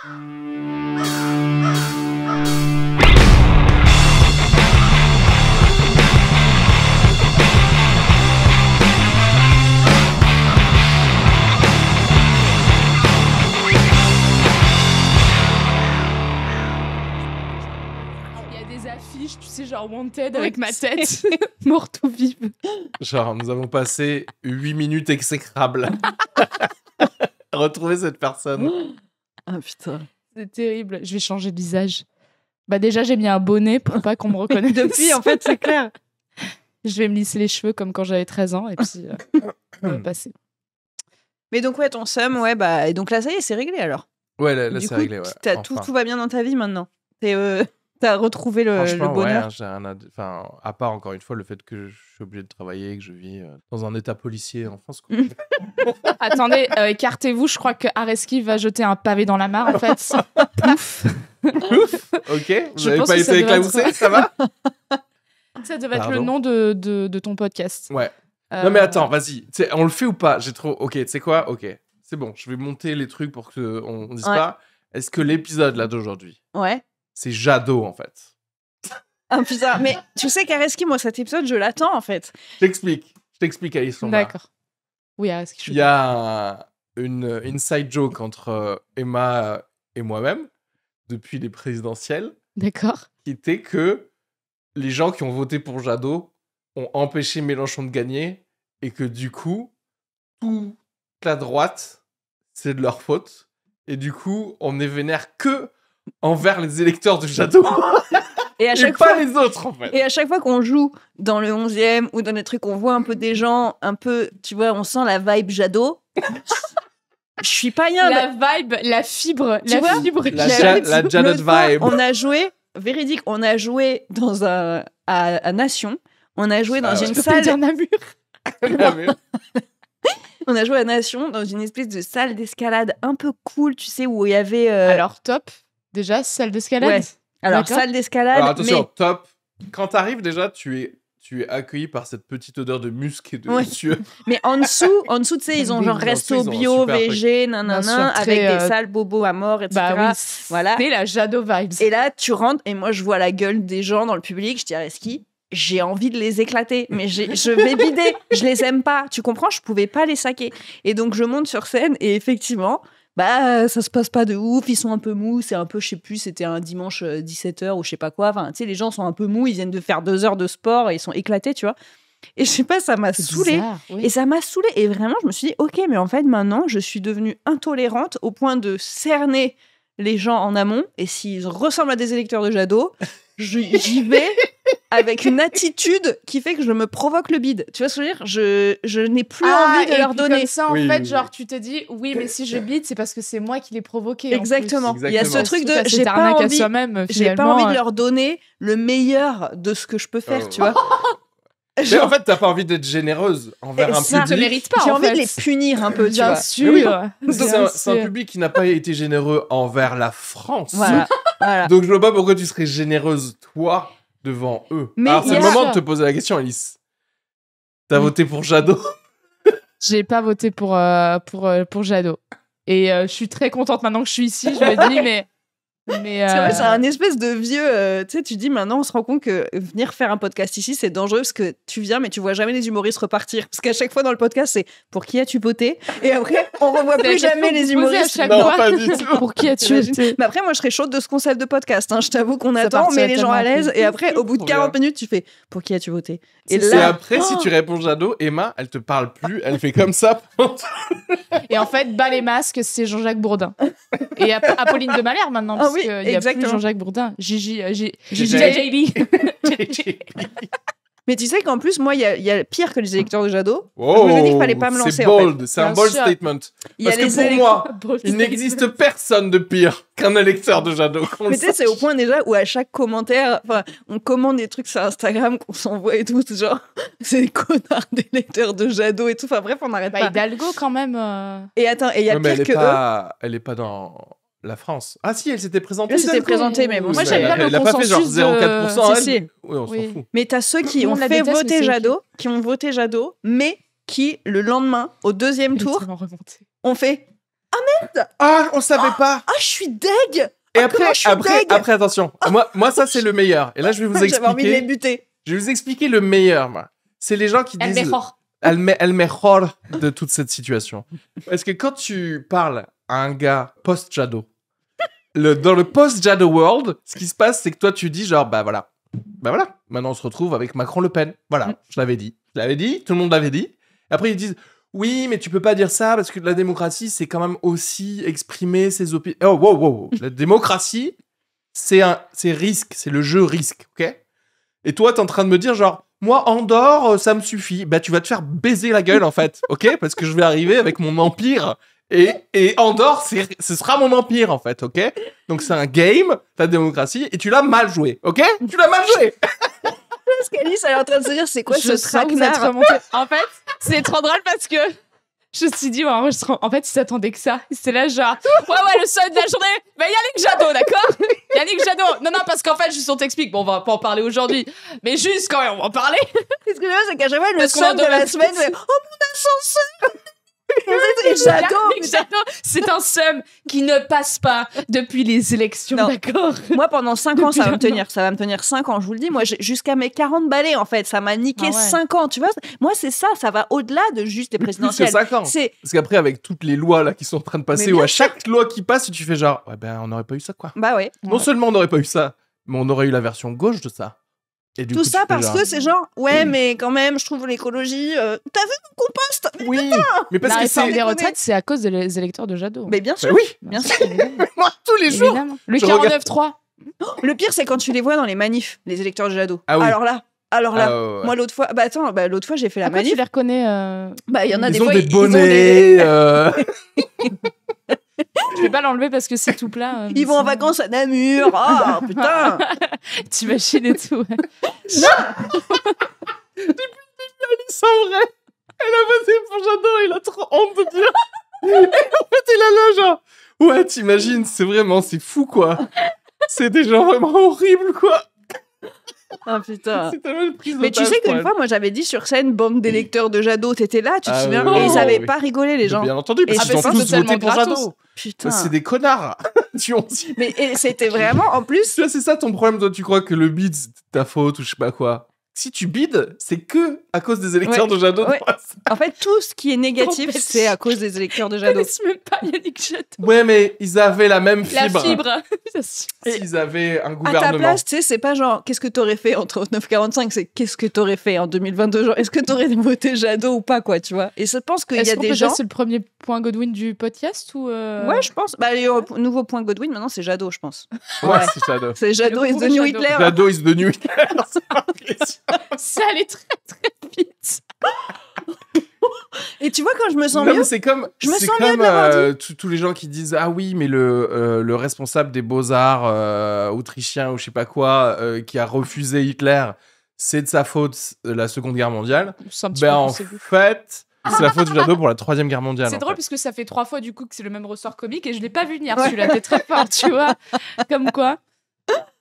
Ah, il y a des affiches, tu sais, genre Wanted avec ma tête, Mort ou vive. Genre, nous avons passé 8 minutes exécrables. Retrouver cette personne. Ah putain. C'est terrible. Je vais changer de visage. Bah déjà, j'ai mis un bonnet pour pas qu'on me reconnaisse. Depuis, en fait, c'est clair. Je vais me lisser les cheveux comme quand j'avais 13 ans et puis euh, passer. Mais donc ouais, ton somme, ouais, bah et donc là ça y est, c'est réglé alors. Ouais, là, c'est réglé. Ouais. tout, tout va bien dans ta vie maintenant. T'as retrouvé le, bonheur ouais, hein, j'ai un enfin, À part, encore une fois, le fait que je suis obligé de travailler, que je vis euh, dans un état policier en France. Quoi. Attendez, euh, écartez-vous. Je crois que Areski va jeter un pavé dans la mare, en fait. Pouf Pouf Ok, vous n'avez pas été éclaboussé, ça va Ça devait être le nom de, de, ton podcast. Ouais. Euh, non mais attends, vas-y. on le fait ou pas J'ai trop... Ok, tu sais quoi Ok, c'est bon. Je vais monter les trucs pour qu'on ne dise pas. Est-ce que l'épisode là d'aujourd'hui... Ouais c'est Jadot en fait. un ah, bizarre. mais tu sais Kareski, moi cet épisode, je l'attends en fait. Je t'explique, je t'explique Alice D'accord. Oui, je... Il y a une inside joke entre euh, Emma et moi-même depuis les présidentielles. D'accord. Qui était que les gens qui ont voté pour Jadot ont empêché Mélenchon de gagner et que du coup, toute la droite, c'est de leur faute. Et du coup, on est vénère que envers les électeurs du château. Et à chaque fois, pas les autres, en fait. Et à chaque fois qu'on joue dans le 11e ou dans des trucs, on voit un peu des gens, un peu, tu vois, on sent la vibe jado. Je suis pas La vibe, la fibre, la fibre. La, vibe. on a joué, véridique, on a joué dans un, à, Nation. On a joué dans une salle. on a joué à Nation dans une espèce de salle d'escalade un peu cool, tu sais, où il y avait. Euh, Alors top. Déjà, salle d'escalade Alors, salle d'escalade. Alors, attention, top. Quand t'arrives, déjà, tu es tu es accueilli par cette petite odeur de musc et de monsieur. Mais en dessous, en dessous, tu sais, ils ont genre resto bio, végé, nanana, avec des euh, salles bobos à mort, etc. Bah oui, voilà. C'est la Jado vibes. Et là, tu rentres et moi, je vois la gueule des gens dans le public. Je dis, ah, qui j'ai envie de les éclater, mais je vais vider, je les aime pas. Tu comprends Je pouvais pas les saquer. Et donc, je monte sur scène et effectivement, bah ça se passe pas de ouf, ils sont un peu mous, c'est un peu, je sais plus, c'était un dimanche 17h euh, ou je sais pas quoi. Enfin, tu sais, les gens sont un peu mous, ils viennent de faire deux heures de sport et ils sont éclatés, tu vois. Et je sais pas, ça m'a saoulé. Et ça m'a saoulé. Et vraiment, je me suis dit, ok, mais en fait, maintenant, je suis devenue intolérante au point de cerner les gens en amont. Et s'ils ressemblent à des électeurs de Jadot, j'y vais avec une attitude qui fait que je me provoque le bide. Tu vois ce que je veux dire Je, je n'ai plus ah, envie de leur donner. Comme ça, en fait, genre, tu te dis, oui, mais si je bide, c'est parce que c'est moi qui l'ai provoqué. Exactement. Il y a ce truc de, j'ai pas envie, pas envie de euh. leur donner le meilleur de ce que je peux faire, oh. tu vois. Mais en fait, t'as pas envie d'être généreuse envers un public. Ça te pas. J'ai envie de les punir un peu, tu bien Sûr, C'est un, public qui n'a pas été généreux envers la France. Donc je vois pas pourquoi tu serais généreuse toi devant eux. Alors c'est le moment de te poser la question, Alice. T'as voté pour Jadot J'ai pas voté pour euh, pour euh, pour Jadot. Et euh, je suis très contente maintenant que je suis ici. Je me dis mais Euh, c'est un espèce de vieux. Euh, tu sais, tu dis maintenant, on se rend compte que venir faire un podcast ici, c'est dangereux parce que tu viens, mais tu vois jamais les humoristes repartir. Parce qu'à chaque fois dans le podcast, c'est pour qui as-tu voté Et après, on revoit plus jamais les humoristes. À non, fois. pas du tout. pour qui as-tu voté Mais après, moi, je serais chaude de ce concept de podcast. Hein. Je t'avoue qu'on attend, on met les gens à l'aise. Et après, au bout de 40 minutes, tu fais pour qui as-tu voté Et là. après, si tu réponds Jadot, Emma, elle te parle plus, elle fait comme ça. et en fait, bas les masques, c'est Jean-Jacques Bourdin. Et Ap Apolline de Malherbe maintenant. Ah oui, n'y a plus Jean-Jacques Bourdin. Euh, Gigi, Mais tu sais qu'en plus, moi, il y, y, a pire que les électeurs de Jadot. Oh, je me dis qu'il fallait pas me lancer. C'est bold, c'est un bold statement. Parce que pour moi, il n'existe personne de pire qu'un électeur de Jadot. Mais tu sais, c'est au point déjà où à chaque commentaire, on commande des trucs sur Instagram qu'on s'envoie et tout, genre, c'est des connards d'électeurs de Jadot et tout. Enfin bref, on n'arrête bah, pas. Hidalgo quand même. Euh. Et attends, et il y a elle est pas, Elle est pas dans la France. Ah si, elle s'était présentée. Elle s'était présentée, mais bon, moi j'aime bah, bien le Elle pas fait genre 0,4%. si. on s'en fout. Mais t'as ceux qui ont fait voter Jadot, qui ont voté Jadot, mais qui, le lendemain, au deuxième tour, ont fait « Ah merde Ah, on savait pas Ah, je suis deg et ah, après, après, après, attention. Moi, moi, ça, c'est le meilleur. Et là, je vais vous expliquer. Je vais vous expliquer le meilleur, moi. C'est les gens qui disent. Elle met elle de toute cette situation. Parce que quand tu parles à un gars post-Jadot, dans le post-Jada World, ce qui se passe, c'est que toi, tu dis genre, bah voilà, bah voilà, maintenant on se retrouve avec Macron-Le Pen. Voilà, mm. je l'avais dit. Je l'avais dit, tout le monde l'avait dit. Après, ils disent, oui, mais tu peux pas dire ça parce que la démocratie, c'est quand même aussi exprimer ses opinions. Oh, wow, wow, wow. La démocratie, c'est un, c'est risque, c'est le jeu risque, ok Et toi, t'es en train de me dire genre, moi, Andorre, euh, ça me suffit. Bah, tu vas te faire baiser la gueule, en fait, ok Parce que je vais arriver avec mon empire et, et Andorre, ce sera mon empire, en fait, ok Donc c'est un game, ta démocratie, et tu l'as mal joué, ok Tu l'as mal joué Ce qu'Alice est en train de se dire, c'est quoi je ce traquenard En fait, c'est trop drôle parce que je me suis dit, en, fait, ils s'attendaient que ça. c'est là, genre, ouais, ouais, le seul de la journée, mais Yannick Jadot, d'accord Yannick Jadot. Non, non, parce qu'en fait, juste on t'explique, bon, on va pas en parler aujourd'hui, mais juste quand même, on va en parler. Ce que c'est qu'à chaque fois, le seul de la semaine, oh mon ascenseur J'adore. C'est un seum qui ne passe pas depuis les élections, d'accord Moi, pendant 5 ans, ça va me tenir. Ça va me tenir 5 ans, je vous le dis. Moi, jusqu'à mes 40 balais, en fait. Ça m'a niqué 5 ah ans, tu vois Moi, c'est ça. Ça va au-delà de juste les présidentielles. C'est 5 ans. Parce qu'après, avec toutes les lois là qui sont en train de passer, ou à chaque loi qui passe, tu fais genre, ouais, ben, on n'aurait pas eu ça, quoi. Bah ouais. Non seulement on n'aurait pas eu ça, mais on aurait eu la version gauche de ça. Tout ça parce que c'est genre, ouais, mais quand même, je trouve l'écologie. Euh, t'as vu mon compost mais Oui, mais parce la que c'est. des retraites, c'est à cause des électeurs de Jadot. Mais bien sûr. Bah oui, bien sûr. Moi, tous les jours. Le 49-3. Le pire, c'est quand tu les vois dans les manifs, les électeurs de Jadot. Ah alors là, alors là, ah moi l'autre fois, bah attends, bah, l'autre fois j'ai fait la manif. tu les reconnais euh, Bah il y en a des ont bonnets. Euh. Je vais pas l'enlever parce que c'est tout plat. Euh, Ils vont en vacances à euh. Namur. oh, putain imagines et tout. Non Depuis le début, vrai. Elle a passé pour j'adore. il a trop honte de dire. Et en fait, il a là, genre. Ouais, t'imagines, c'est vraiment, c'est fou, quoi. C'est des gens vraiment horribles, quoi. Ah putain. prise Mais tu sais qu'une fois, moi j'avais dit sur scène, bombe des lecteurs de Jadot, t'étais là, tu te ah souviens Et ils avaient pas rigolé les gens. Bien entendu, parce ah, qu'ils ont tous voté pour Jadot. Putain. C'est des connards. tu en dis. Mais c'était vraiment, en plus. c'est ça ton problème, toi, tu crois que le beat, c'est ta faute ou je sais pas quoi si tu bides, c'est que à cause des électeurs de Jadot. En fait, tout ce qui est négatif, c'est à cause des électeurs de Jadot. Je même pas Yannick Jadot. Ouais, mais ils avaient la même fibre. La fibre. Et ils avaient un gouvernement. À ta place, tu sais, c'est pas genre qu'est-ce que t'aurais fait entre 945 45 c'est qu'est-ce que t'aurais fait en 2022, genre est-ce que t'aurais voté Jadot ou pas, quoi, tu vois. Et je pense qu'il y a des gens. C'est le premier point Godwin du podcast ou. Euh, ouais, je pense. Bah, nouveau point Godwin maintenant, c'est Jadot, je pense. Ouais, c'est Jadot. C'est Jadot is the Hitler. Jadot is the new Hitler ça allait très très vite. Et tu vois, quand je me sens bien, mieux, c'est comme, je me sens comme, euh, Tous les gens qui disent Ah oui, mais le, euh, le responsable des beaux-arts euh, autrichiens autrichien ou je sais pas quoi, qui a refusé Hitler, c'est de sa faute la Seconde Guerre mondiale. Ben, en fait, c'est la faute de Jadot pour la Troisième Guerre mondiale. C'est drôle parce que ça fait trois fois du coup que c'est le même ressort comique et je l'ai pas vu venir tu là T'es très fort, tu vois. Comme quoi.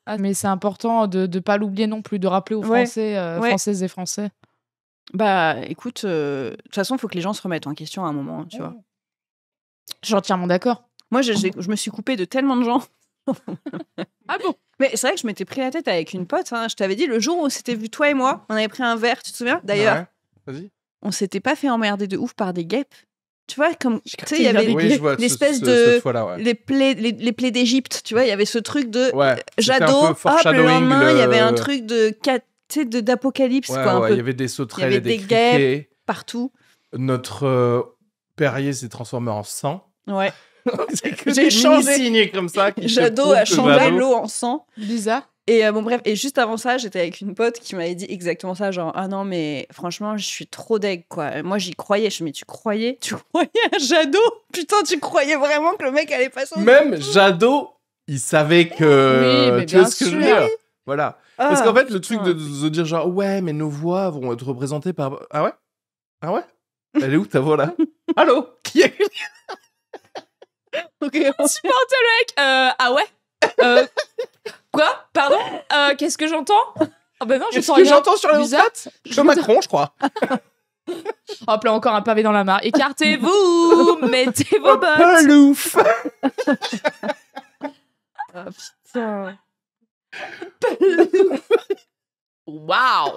Ah, mais c'est important de ne pas l'oublier non plus, de rappeler aux Français, euh, Françaises et Français. Bah écoute, euh, de toute façon, il faut que les gens se remettent en question à un moment, tu vois. Je suis entièrement d'accord. Moi, je, me suis coupée de tellement de gens. ah bon Mais c'est vrai que je m'étais pris la tête avec une pote. Hein. Je t'avais dit, le jour où on s'était vu toi et moi, on avait pris un verre, tu te souviens D'ailleurs, vas on s'était pas fait emmerder de ouf par des guêpes tu vois comme tu sais il y avait l'espèce de les plaies les, plaies d'Égypte tu vois il y avait ce truc de ouais, hop le lendemain il y avait un truc de tu de d'apocalypse quoi un peu il y avait des sauterelles des, des partout notre euh, Perrier s'est transformé en sang ouais j'ai changé signé comme ça Jadot a changé l'eau en sang bizarre et euh, bon, bref, et juste avant ça, j'étais avec une pote qui m'avait dit exactement ça genre, ah non, mais franchement, je suis trop deg, quoi. moi, j'y croyais. Je me mais tu croyais Tu croyais à Jadot Putain, tu croyais vraiment que le mec allait passer Même Jado, il savait que. Oui, mais tu ce que je veux dire Voilà. Ah, Parce qu'en fait, le truc de, dire genre, ouais, mais nos voix vont être représentées par. Ah ouais Ah ouais Elle est où ta voix là Allô Qui est Ok. Supporte le mec euh, Ah ouais euh, Quoi Pardon euh, Qu'est-ce que j'entends Ah ben non, je sens que j'entends sur le chat Je Macron, je crois. Hop là, encore un pavé dans la mare. Écartez-vous Mettez vos bottes louf. Oh putain Waouh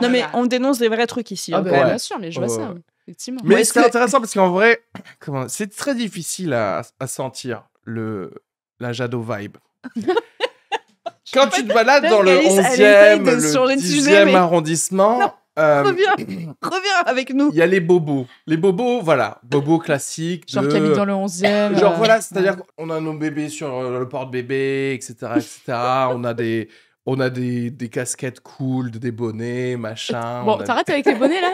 Non mais on dénonce les vrais trucs ici. Ah bah Bien sûr, mais je vois ça. Effectivement. Mais c'est intéressant parce qu'en vrai, c'est très difficile à, à sentir le la Jado vibe quand tu te balades dans le 11e, le 10e arrondissement. Euh, reviens, avec nous. Il y a les bobos. Les bobos, voilà. Bobos classiques. Genre qui habitent dans le 11e. Genre, voilà, euh, c'est-à-dire qu'on a nos bébés sur le porte-bébé, etc., etc. on a des, on a des, des, casquettes cool, des bonnets, machin. Bon, t'arrêtes avec les bonnets là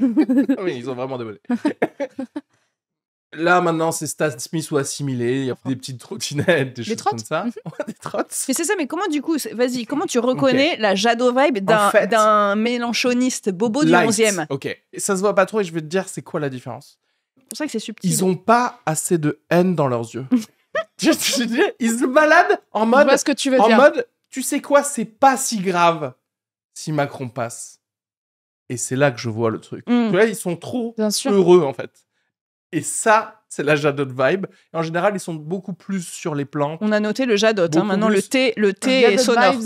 Oui, ils ont vraiment des bonnets. Là, maintenant, c'est Stan Smith ou assimilé. Il y a des petites trottinettes, des, choses comme ça. des trottes. Mais c'est ça, mais comment, du coup, vas-y, comment tu reconnais la Jado vibe d'un, mélanchoniste bobo du 11e Ok. ça se voit pas trop et je vais te dire, c'est quoi la différence C'est pour ça que c'est subtil. Ils ont pas assez de haine dans leurs yeux. je te dis, ils se baladent en mode. ce que tu veux en mode, tu sais quoi, c'est pas si grave si Macron passe. Et c'est là que je vois le truc. Là, mm. ils sont trop heureux, en fait. Et ça, c'est la Jadot vibe. en général, ils sont beaucoup plus sur les plantes. On a noté le Jadot. Hein, maintenant, le thé, le thé est sonore.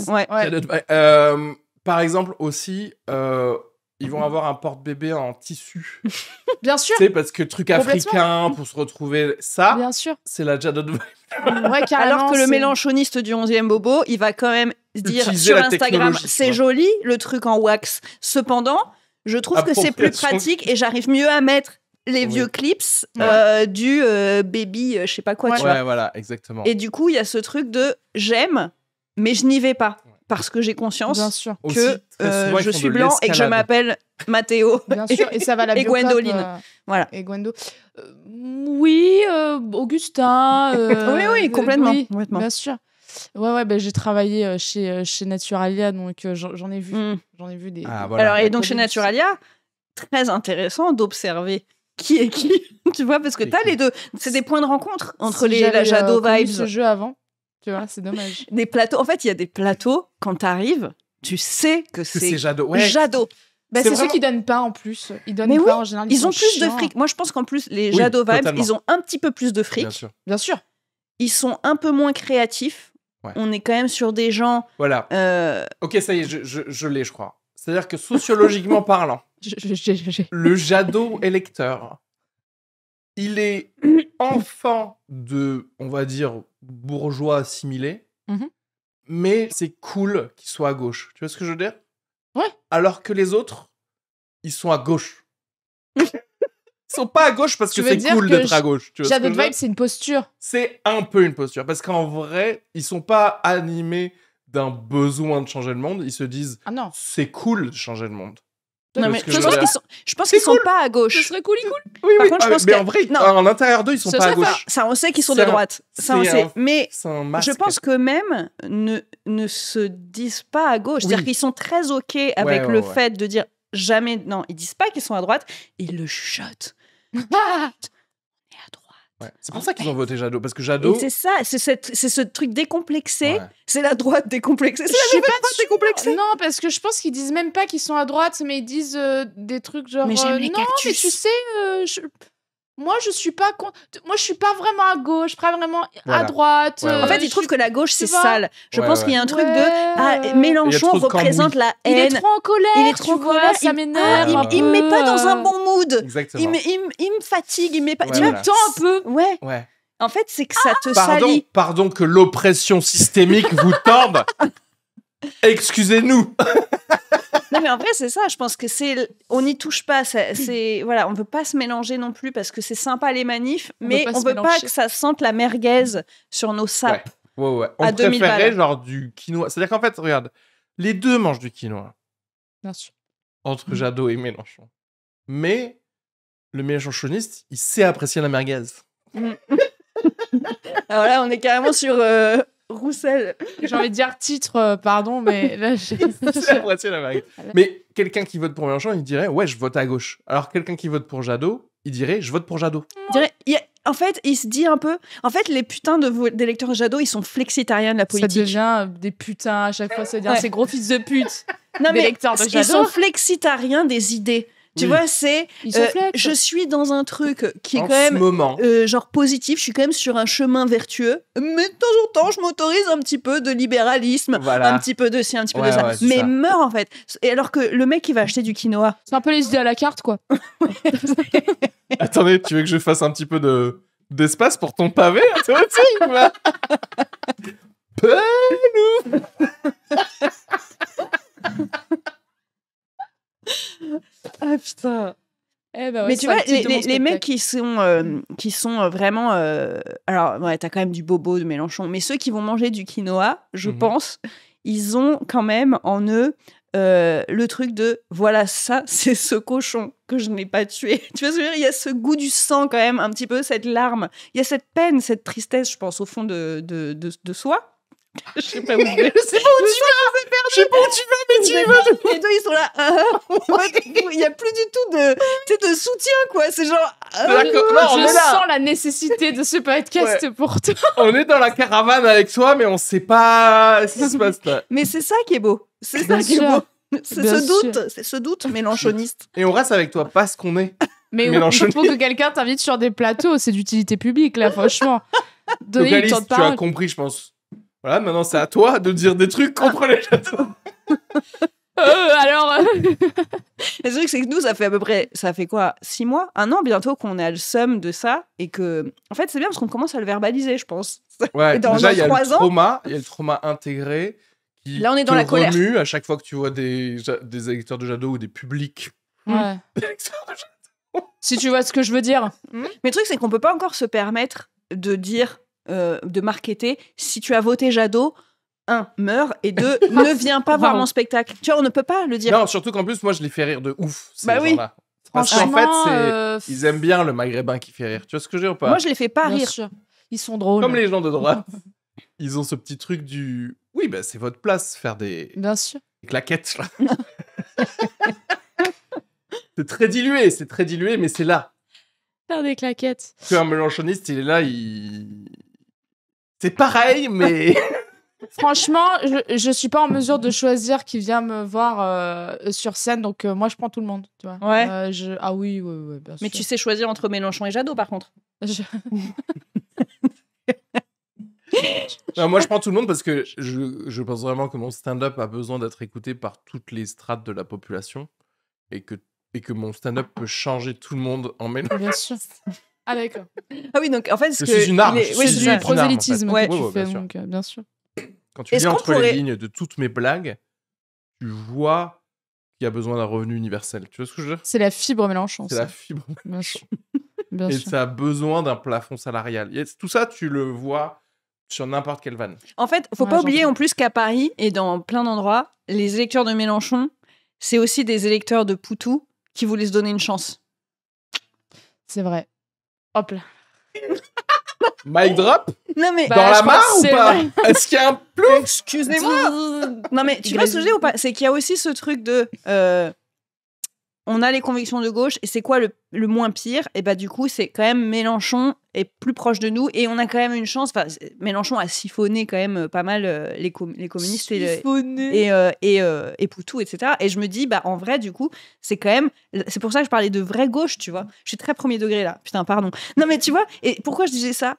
Euh, par exemple, aussi, euh, ils vont avoir un porte-bébé en tissu. Bien sûr. C'est parce que truc africain pour se retrouver ça. Bien sûr. C'est la Jadot vibe. Ouais, Alors que le mélanchoniste du 11e bobo, il va quand même dire sur Instagram, c'est joli le truc en wax. Cependant, je trouve ah que c'est plus pratique et j'arrive mieux à mettre les vieux clips euh, du euh, baby, euh, je sais pas quoi. Tu vois. voilà, exactement. Et du coup, il y a ce truc de j'aime, mais je n'y vais pas parce que j'ai conscience sûr. que je suis blanc et que je m'appelle Mathéo. Bien sûr, et ça va la Et Gwendoline. voilà. Et oui, Augustin. oui, oui, complètement. Bien sûr. Ouais, ouais, ben, j'ai travaillé chez, chez Naturalia, donc j'en ai vu. Mm. J'en ai vu des. Ah, voilà. Alors, et donc chez Naturalia, très intéressant d'observer qui est qui, tu vois, parce que t'as les deux. C'est des points de rencontre entre les la euh, ce jeu avant, tu vois, c'est dommage. Des plateaux. En fait, il y a des plateaux quand t'arrives, tu sais que c'est Jado. Bah, c'est ceux qui donnent pas en plus. Ils donnent pas en général. Ils, ont plus de fric. Moi, je pense qu'en plus, les Jado Vibes, ils ont un petit peu plus de fric. Bien sûr. Ils sont un peu moins créatifs. On est quand même sur des gens. Voilà. Euh, ok, ça y est, je l'ai, je crois. C'est-à-dire que sociologiquement parlant, le Jadot électeur, il est enfant de, on va dire, bourgeois assimilé, mhm. mais c'est cool qu'il soit à gauche. Tu vois ce que je veux dire Ouais. Alors que les autres, ils sont à gauche. ils sont pas à gauche parce que c'est cool d'être à gauche. Jadot vibe, c'est une posture. C'est un peu une posture parce qu'en vrai, ils sont pas animés d'un besoin de changer le monde, ils se disent ah non. c'est cool de changer le monde. je, pense qu'ils sont, sont pas à gauche. Ce serait cool, cool. Ah, mais en vrai, à l'intérieur d'eux, ils sont pas à gauche. Ça, on sait qu'ils sont de droite. Ça, Mais je pense qu'eux-mêmes ne, ne se disent pas à gauche. C'est-à-dire qu'ils sont très OK avec le fait de dire jamais. Non, ils disent pas qu'ils sont à droite, ils le chuchotent. C'est pour ça qu'ils ont voté Jadot, parce que Jadot. C'est ça, c'est ce truc décomplexé. C'est la droite décomplexée. C'est la droite décomplexée. Non, parce que je pense qu'ils disent même pas qu'ils sont à droite, mais ils disent euh, des trucs genre. Euh, non, mais tu sais, euh, moi je suis pas moi je suis pas vraiment à gauche, pas vraiment à droite. en fait, ils trouvent que la gauche c'est sale. Je pense qu'il y a un truc de ah, Mélenchon représente la haine. Il est trop en colère. Il est trop ça m'énerve. Il me met pas dans un bon il me, il, il me fatigue, tu un peu. Ouais. En fait, c'est que ça te pardon, salit. Pardon que l'oppression systémique vous tombe. Excusez-nous. non mais en vrai c'est ça. Je pense que c'est on n'y touche pas. C'est voilà, on veut pas se mélanger non plus parce que c'est sympa les manifs, mais on veut pas que ça sente la merguez sur nos sapes. Ouais, ouais, On genre du quinoa. C'est-à-dire qu'en fait, regarde, les deux mangent du quinoa. Bien sûr. Entre Jadot et Mélenchon. Mais le mélanchoniste, il sait apprécier la merguez. Mm. Alors là, on est carrément sur euh, Roussel. J'ai envie de dire titre, euh, pardon, mais là, j'ai. apprécier la merguez. Mais quelqu'un qui vote pour Mélenchon, il dirait ouais, je vote à gauche. Alors quelqu'un qui vote pour Jadot, il dirait je vote pour Jadot. En fait, il se dit un peu. En fait, les putains d'électeurs Jadot, ils sont flexitariens de la politique. Ça devient des putains à chaque fois. Ça devient ces gros fils de pute. Non mais de Jadot. ils sont flexitariens des idées. Tu vois, c'est euh, je suis dans un truc qui est quand même moment. Euh, genre positif, je suis quand même sur un chemin vertueux, mais de temps en temps, je m'autorise un petit peu de libéralisme, voilà. un petit peu de ci, un petit peu de ça. mais ça. meurt en fait. Et alors que le mec qui va acheter du quinoa. C'est un peu les idées à la carte, quoi. Attendez, tu veux que je fasse un petit peu de d'espace pour ton pavé, toi Eh ben mais tu vois, les, mecs qui sont, euh, qui sont euh, vraiment. Euh, alors, tu t'as quand même du bobo de Mélenchon, mais ceux qui vont manger du quinoa, je mhm. pense, ils ont quand même en eux le truc de voilà, ça, c'est ce cochon que je n'ai pas tué. tu vois ce dire Il y a ce goût du sang, quand même, un petit peu, cette larme, il y a cette peine, cette tristesse, je pense, au fond de soi. je sais pas où tu vas. Je sais pas où tu vas, mais tu vas. Les deux, ils sont là. Hein, hein. Il n'y a plus du tout de, de soutien, quoi. C'est genre. Hein. Bah, je sens la nécessité de ce podcast pour toi. On est dans la caravane avec toi, mais on sait pas ce qui se passe là. Mais c'est ça qui est beau. C'est ça qui est beau. C'est ce doute, c'est ce doute mélanchoniste. Et on reste avec toi parce qu'on est. Mais faut que quelqu'un t'invite sur des plateaux, c'est d'utilité publique, là, franchement. de tu as compris, je pense. Voilà, maintenant c'est à toi de dire des trucs contre ah. les jadeaux. Euh, alors, euh, le truc c'est que nous, ça fait à peu près, ça fait quoi, six mois, un an bientôt qu'on est à le somme de ça et que, en fait, c'est bien parce qu'on commence à le verbaliser, je pense. Ouais. déjà, il y a le trauma, il y a le trauma intégré qui Là, on est dans la colère. à chaque fois que tu vois des, des électeurs de jadeaux ou des publics. Ouais. si tu vois ce que je veux dire. Mais le truc c'est qu'on peut pas encore se permettre de dire euh, de marketer si tu as voté Jadot, un, meurt et deux, ne viens pas voir mon spectacle. Tu vois, on ne peut pas le dire. Non, surtout qu'en plus, moi, je les fais rire de ouf. bah oui. Parce qu'en fait, euh, ils aiment bien le maghrébin qui fait rire. Tu vois ce que je ou pas Moi, je les fais pas rire. Ils sont drôles. Comme les gens de droite, ils ont ce petit truc du. Oui, bah, c'est votre place, faire des. Bien sûr. Des claquettes, c'est très dilué, c'est très dilué, mais c'est là. Faire des claquettes. tu qu'un Mélenchoniste, il est là, il c'est pareil, mais. Franchement, je ne suis pas en mesure de choisir qui vient me voir euh, sur scène, donc euh, moi je prends tout le monde. Tu vois. Ouais. Euh, je... Ah oui, oui, oui, Mais tu sais choisir entre Mélenchon et Jadot, par contre. moi je prends tout le monde parce que je, je pense vraiment que mon stand-up a besoin d'être écouté par toutes les strates de la population et que, et que mon stand-up peut changer tout le monde en Mélenchon. Bien sûr. Ah d'accord. Ah oui, donc en fait, ce une arme. c'est du prosélytisme ouais, Quand tu lis entre les lignes de toutes mes blagues, tu vois qu'il y a besoin d'un revenu universel. Tu vois ce que je veux dire C'est la fibre Mélenchon. C'est la fibre Mélenchon. Bien sûr. Et ça a besoin d'un plafond salarial. Et tout ça, tu le vois sur n'importe quelle vanne. En fait, faut pas oublier en plus qu'à Paris et dans plein d'endroits, les électeurs de Mélenchon, c'est aussi des électeurs de Poutou qui voulaient se donner une chance. C'est vrai. Hop là. Mic drop? Non, mais. Dans bah, la main ou pas? Est-ce qu'il y a un plus? Excusez-moi! Non, mais tu vois ce que ou pas? C'est qu'il y a aussi ce truc de. Euh, on a les convictions de gauche et c'est quoi le, le, moins pire Et bah du coup, c'est quand même Mélenchon est plus proche de nous et on a quand même une chance. Enfin, Mélenchon a siphonné quand même euh, pas mal euh, les, les communistes et, et, euh, et, et, Poutou, etc. Et je me dis, bah en vrai, du coup, c'est quand même. C'est pour ça que je parlais de vraie gauche, tu vois. Je suis très premier degré là. Putain, pardon. Non mais tu vois. Et pourquoi je disais ça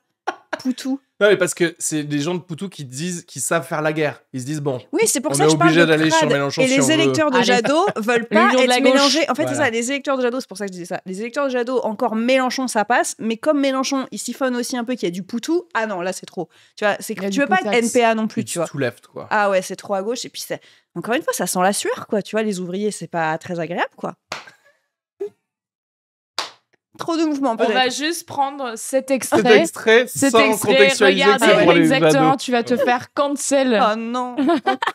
Poutou. Non, mais parce que c'est des gens de Poutou qui disent, qui savent faire la guerre. Ils se disent bon. Oui, c'est pour ça que je d'aller sur Mélenchon. Et les électeurs de Jadot veulent pas être mélangés. En fait, ça. Les électeurs de Jadot, c'est pour ça que je disais ça. Les électeurs de Jadot, encore Mélenchon, ça passe. Mais comme Mélenchon, il siphonne aussi un peu qu'il y a du Poutou. Ah non, là, c'est trop. Tu vois, c'est tu veux pas être NPA non plus, tu, vois. Tout left, quoi. Ah ouais, c'est trop à gauche. Et puis, encore une fois, ça sent la sueur, quoi. Tu vois, les ouvriers, c'est pas très agréable, quoi. Trop de mouvements. On va juste prendre cet extrait. Cet extrait, cet sans extrait. Regardez, pour exactement, tu vas te faire cancel. Oh non,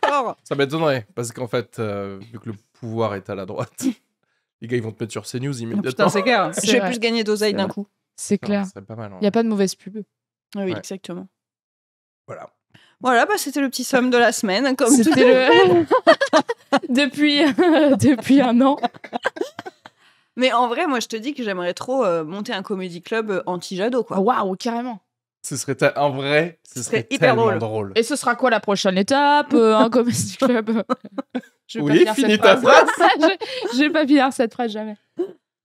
encore. Ça m'étonnerait, parce qu'en fait, euh, vu que le pouvoir est à la droite, les gars, ils vont te mettre sur CNews immédiatement. Putain, c'est clair. Je vais plus gagner d'oseille d'un coup. C'est clair. Hein. Il n'y a pas de mauvaise pub. oui, exactement. Voilà. Voilà, bah, c'était le petit somme de la semaine. Comme c'était le... depuis, euh, depuis un an. Mais en vrai, moi, je te dis que j'aimerais trop euh, monter un comédie club euh, anti-jado, quoi. Oh, waouh, carrément. Ce serait en vrai, ce serait, hyper tellement drôle. Et ce sera quoi la prochaine étape euh, Un comedy club je vais Oui, pas finis ta phrase. je, vais pas finir cette phrase jamais.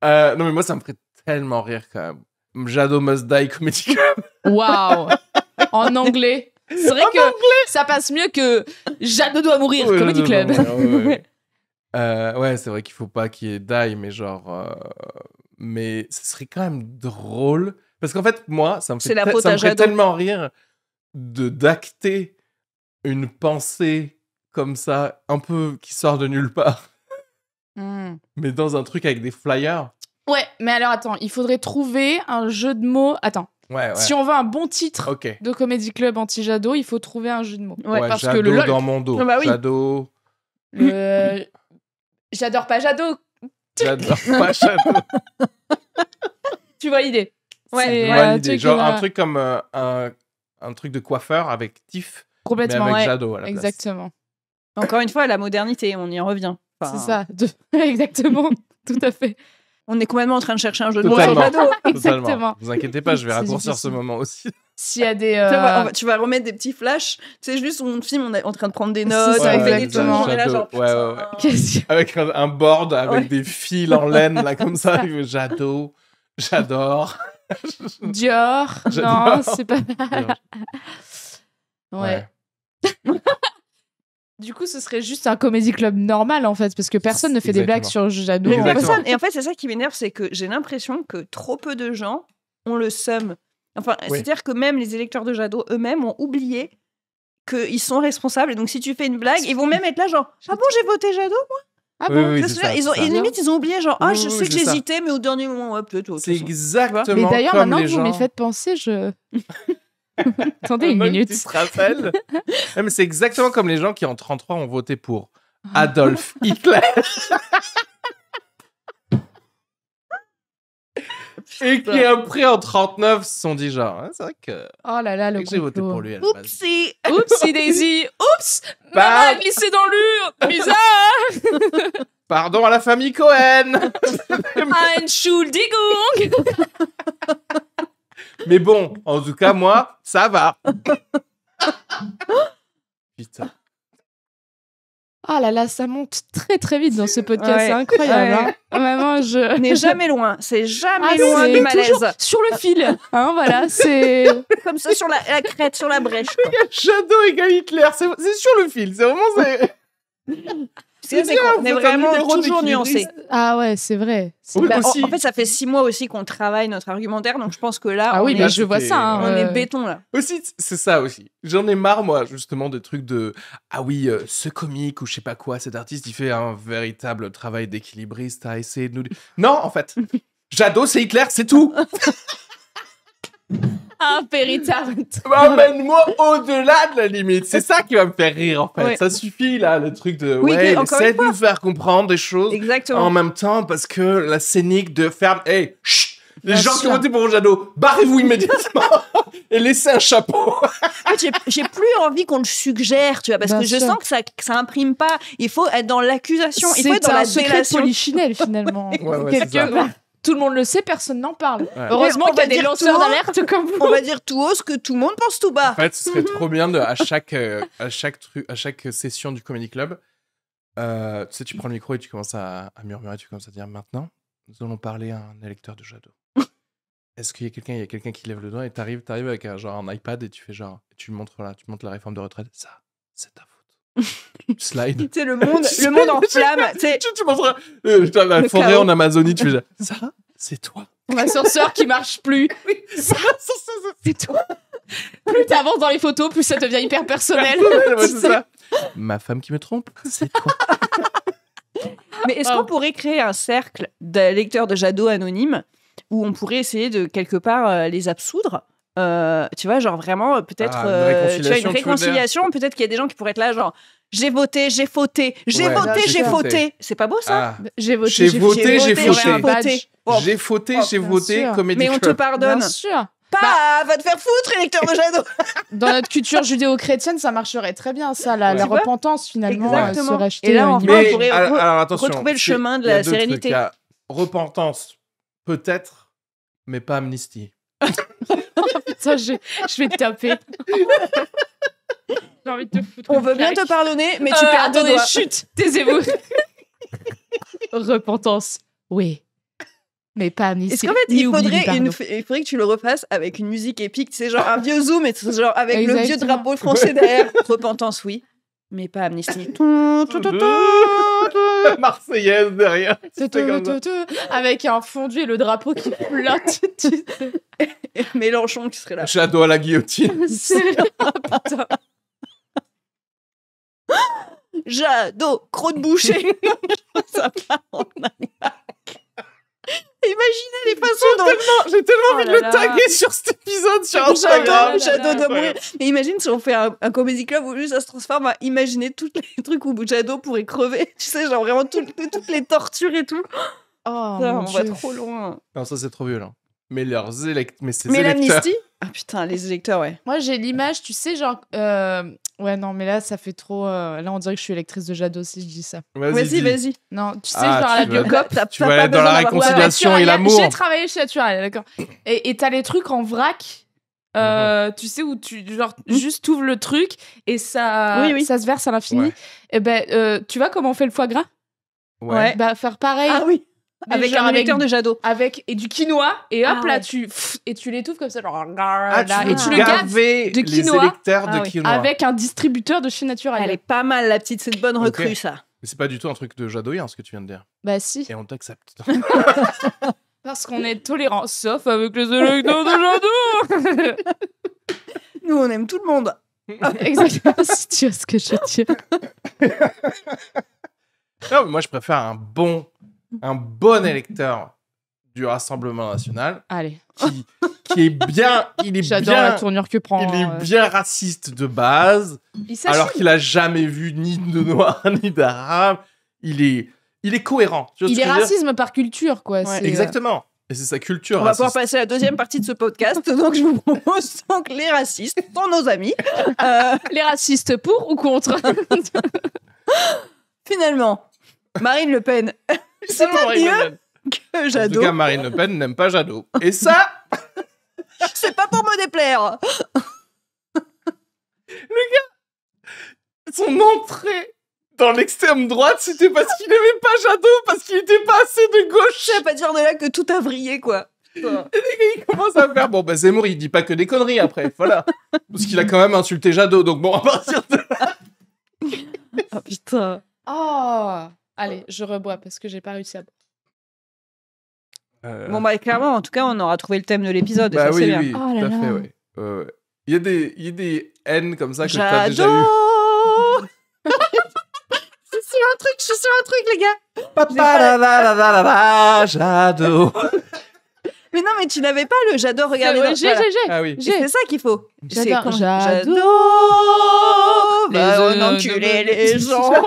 non, mais moi, ça me ferait tellement rire quand même. Jado must die comédie club. Waouh En anglais. C'est vrai que ça passe mieux que Jado doit mourir comedy club. Euh, ouais, c'est vrai qu'il faut pas qu'il y ait d'ail, mais genre. Euh, mais ce serait quand même drôle. Parce qu'en fait, moi, ça me fait, ça tellement rire de d'acter une pensée comme ça, un peu qui sort de nulle part, hmm. mais dans un truc avec des flyers. Ouais, mais alors attends, il faudrait trouver un jeu de mots. Attends, Ouais, si on veut un bon titre de Comedy Club anti-Jado, il faut trouver un jeu de mots. Ouais, parce que le dans mon dos. Ah bah Jado... J'adore pas Jado. J'adore pas Jadot. tu vois l'idée. Ouais, idée. Genre un truc comme euh, un, un, truc de coiffeur avec Tiff. Complètement. Mais avec Jado Jadot à la Exactement. Encore une fois, la modernité, on y revient. C'est ça. Exactement. Tout à fait. On est complètement en train de chercher un jeu de Jadot. Exactement. Vous inquiétez pas, je vais raccourcir ce moment aussi. S'il y a des. Euh, tu, vas, remettre des petits flashs. Tu sais, juste, on filme, on est en train de prendre des notes avec des Avec un, board, avec des fils en laine, là, comme ça. J'adore. J'adore. Dior. Non, c'est pas mal. ouais. Du coup, ce serait juste un comédie club normal en fait, parce que personne ne fait des blagues sur Jeannot. Et en fait, c'est ça qui m'énerve, c'est que j'ai l'impression que trop peu de gens ont le seum Enfin, c'est-à-dire que même les électeurs de Jadot eux-mêmes ont oublié qu'ils sont responsables. donc, si tu fais une blague, ils vont même être là, genre Ah bon, j'ai voté Jadot, moi ah bon, ils ont, et limite, ils ont oublié, genre, ah, je sais que j'hésitais, mais au dernier moment, ouais, plutôt. C'est exactement. Mais d'ailleurs, maintenant que vous penser, je. Attendez une minute. C'est exactement comme les gens qui, en 33, ont voté pour ah. Adolf Hitler. Et qui a bah. pris en 39 son sont dit hein, c'est vrai que. Oh là là, le J'ai voté pour lui. Daisy, oups, Bah maman a glissé dans l'ur, bizarre. Pardon à la famille Cohen. Schuldigung Mais bon, en tout cas moi, ça va. Putain. Ah là là, ça monte très très vite dans ce podcast, c'est incroyable. Hein. On Maman, je n'est jamais loin, c'est jamais ah, loin du malaise. Toujours sur le fil, hein, voilà, c'est comme ça sur la, crête, sur la brèche. Quoi. Shadow égale Hitler, c'est sur le fil, c'est vraiment. C'est hein, on est vraiment toujours nuancé. Ah ouais, c'est vrai. Bah, en, fait, ça fait six mois aussi qu'on travaille notre argumentaire, donc je pense que là, ah oui, on je vois ça, hein, on est euh. béton là. Aussi, c'est ça aussi. J'en ai marre moi, justement, de trucs de ah oui, euh, ce comique ou je sais pas quoi, cet artiste, il fait un véritable travail d'équilibriste à essayer de nous. Non, en fait, Jadot, c'est Hitler, c'est tout. un péritaventure. moi au-delà de la limite. C'est ça qui va me faire rire, en fait. Ça suffit, là, le truc de. Oui, ouais, essaie de nous faire comprendre des choses. Exactement. En même temps, parce que la scénique de ferme. Hey, chut, les gens qui ont voté pour Jadot, barrez-vous immédiatement et laissez un chapeau. J'ai plus envie qu'on le suggère, tu vois, parce que je sens que ça, ça imprime pas. Il faut être dans l'accusation, il faut être dans la secret polichinelle finalement. Ouais, ouais, tout le monde le sait, personne n'en parle. Heureusement qu'il y a des lanceurs d'alerte comme vous. On va dire tout haut ce que tout le monde pense tout bas. En fait, ce serait trop bien de, à chaque, euh, à chaque truc, à chaque session du Comedy Club, euh, tu sais, tu prends le micro et tu commences à, murmurer, tu commences à dire maintenant, nous allons parler à un électeur de Jadot Est-ce qu'il y a quelqu'un, il y a quelqu'un qui lève le doigt et t'arrives, t'arrives avec un, genre un iPad et tu fais genre, tu montres là, tu montres la réforme de retraite. Ça, c'est ta faute. Slide. tu sais, le monde, le monde en flamme. Tu, tu penseras, la forêt en Amazonie, tu ça, c'est toi. Mon ascenseur qui marche plus. c'est toi. Plus t'avances dans les photos, plus ça devient hyper personnel. ça. Ma femme qui me trompe, c'est toi. Mais est-ce qu'on oh. pourrait créer un cercle de lecteurs de Jadot anonymes où on pourrait essayer de quelque part euh, les absoudre euh, tu vois, genre vraiment, euh, peut-être ah, une euh, réconciliation, peut-être qu'il y a des gens qui pourraient être là, genre j'ai voté, j'ai fauté, j'ai voté, j'ai fauté. C'est pas beau ça ah. J'ai voté, j'ai voté, j'ai fauté. J'ai fauté, oh, j'ai voté, Mais on te pardonne. Pas bah, va te faire foutre, électeur de Jadot Dans notre culture judéo-chrétienne, ça marcherait très bien, ça. La, repentance, finalement, serait Et on, pourrait retrouver le chemin de la sérénité. Repentance, peut-être, mais pas amnistie. je, vais te taper. J'ai envie de te foutre. On veut bien te pardonner, mais euh, tu perds deux chut, taisez-vous. Repentance, oui. Mais pas amnistie. Est-ce qu'en fait, il faudrait, il faudrait que tu le refasses avec une musique épique, c'est genre un vieux zoom, et genre avec le vieux drapeau français derrière. Repentance, oui, mais pas amnistie. Marseillaise derrière. C'est avec un fondu et le drapeau qui flotte. Mélenchon qui serait là. Shadow à la guillotine. C'est là, Jadot, croc de boucher. Ça en Imaginez les façons dont... J'ai tellement oh envie de le taguer sur cet épisode sur Instagram. Shadow de mourir. Mais imagine si on fait un, comedy club où juste ça se transforme à imaginer tous les trucs où Jado pourrait crever. Tu sais, genre vraiment toutes les tortures et tout. Oh, on va trop loin. Non, ça c'est trop violent. Mais leurs élect... Mais, Mais l'amnistie ah putain, les électeurs, ouais. Moi, j'ai l'image, tu sais, genre. Euh, ouais, non, mais là, ça fait trop. Euh, là, on dirait que je suis électrice de Jadot si je dis ça. Vas-y, vas-y. non, tu sais, ah, genre la biocop, t'as pas. dans la réconciliation et l'amour. J'ai travaillé chez Naturel, d'accord. Et t'as les trucs en vrac. Euh, mhm. tu sais où tu genre mmh. juste ouvres le truc et ça oui, oui. ça se verse à l'infini et eh ben tu vois comment on fait le foie gras ouais, bah faire pareil ah oui avec un lecteur de Jadot. Avec et du quinoa et hop ah là tu et tu l'étouffes comme ça genre, ah, et tu le gaves de quinoa, de ah avec un distributeur de chez Naturel. Elle est pas mal la petite, c'est une bonne recrue ça. Mais c'est pas du tout un truc de jadoïen ce que tu viens de dire. Bah si. Et on t'accepte. Parce qu'on est tolérant sauf avec les électeurs de Jadot. Nous on aime tout le monde. Exactement, si tu ce que je veux Non, mais moi je préfère un bon un bon électeur du Rassemblement National. Allez. Qui, est bien. Il est J'adore bien, la tournure que prend. Il est euh. bien raciste de base. alors qu'il a jamais vu ni de noir ni d'arabe. Il est, il est cohérent. il est racisme par culture, quoi. Euh, Exactement. Et c'est sa culture. On va pouvoir passer à la deuxième partie de ce podcast. Donc, je vous propose donc les racistes, sont nos amis. les racistes pour ou contre Finalement, Marine Le Pen. C'est pas que Jadot. En gars, Marine Le Pen n'aime pas Jadot. Et ça C'est pas pour me déplaire. Le gars, son entrée dans l'extrême droite, c'était parce qu'il n'aimait pas Jadot, parce qu'il était pas assez de gauche. Ça pas dire de là que tout a vrillé, quoi. Et il commence à faire bon, bah Zemmour, il dit pas que des conneries après, voilà. Parce qu'il a quand même insulté Jadot, donc bon, à partir de là. oh putain. Oh Allez, je rebois parce que j'ai pas réussi à boire. Euh, bon, bah, clairement, en tout cas, on aura trouvé le thème de l'épisode. Bah oui, oui, oh fait, ouais. Il y, a des, il y a des comme ça que t'as déjà eu. J'adore C'est un truc, je suis sur un truc, les gars. Papa, j'adore. mais non, mais tu n'avais pas le j'adore regardez j'ai, j'ai, j'ai. Ah oui. C'est ça qu'il faut. J'adore. J'adore. Les, bah, les enculés, les gens.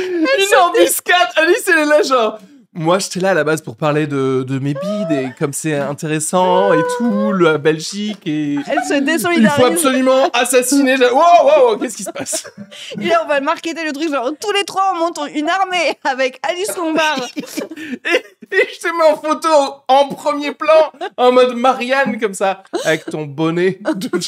Une embuscade Alice, elle est là, genre moi j'étais là à la base pour parler de, de mes bides et comme c'est intéressant et tout, la Belgique et. Elle se désolidarise. Il faut absolument assassiner. Wow, wow, qu'est-ce qui se passe Et là, on va marketer le truc genre tous les trois on monte une armée avec Alice Lombard. et, je te mets en photo en, premier plan en mode Marianne comme ça, avec ton bonnet. De...